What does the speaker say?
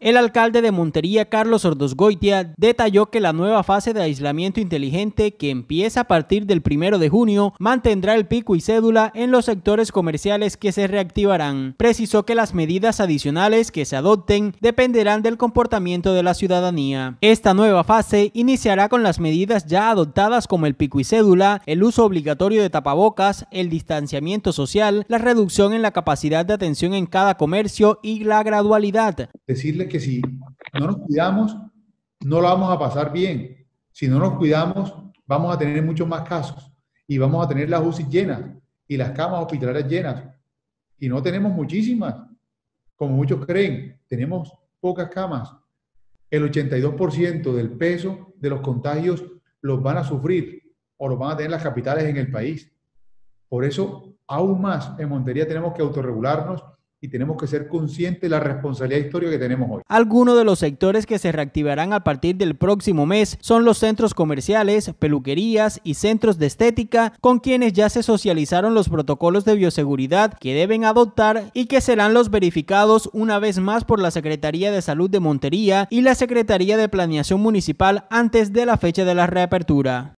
El alcalde de Montería, Carlos Ordosgoitia, detalló que la nueva fase de aislamiento inteligente que empieza a partir del 1 de junio mantendrá el pico y cédula en los sectores comerciales que se reactivarán. Precisó que las medidas adicionales que se adopten dependerán del comportamiento de la ciudadanía. Esta nueva fase iniciará con las medidas ya adoptadas como el pico y cédula, el uso obligatorio de tapabocas, el distanciamiento social, la reducción en la capacidad de atención en cada comercio y la gradualidad decirle que si no nos cuidamos, no lo vamos a pasar bien. Si no nos cuidamos, vamos a tener muchos más casos y vamos a tener las UCI llenas y las camas hospitalarias llenas. Y no tenemos muchísimas, como muchos creen, tenemos pocas camas. El 82% del peso de los contagios los van a sufrir o los van a tener las capitales en el país. Por eso, aún más en Montería tenemos que autorregularnos y tenemos que ser conscientes de la responsabilidad histórica que tenemos hoy. Algunos de los sectores que se reactivarán a partir del próximo mes son los centros comerciales, peluquerías y centros de estética, con quienes ya se socializaron los protocolos de bioseguridad que deben adoptar y que serán los verificados una vez más por la Secretaría de Salud de Montería y la Secretaría de Planeación Municipal antes de la fecha de la reapertura.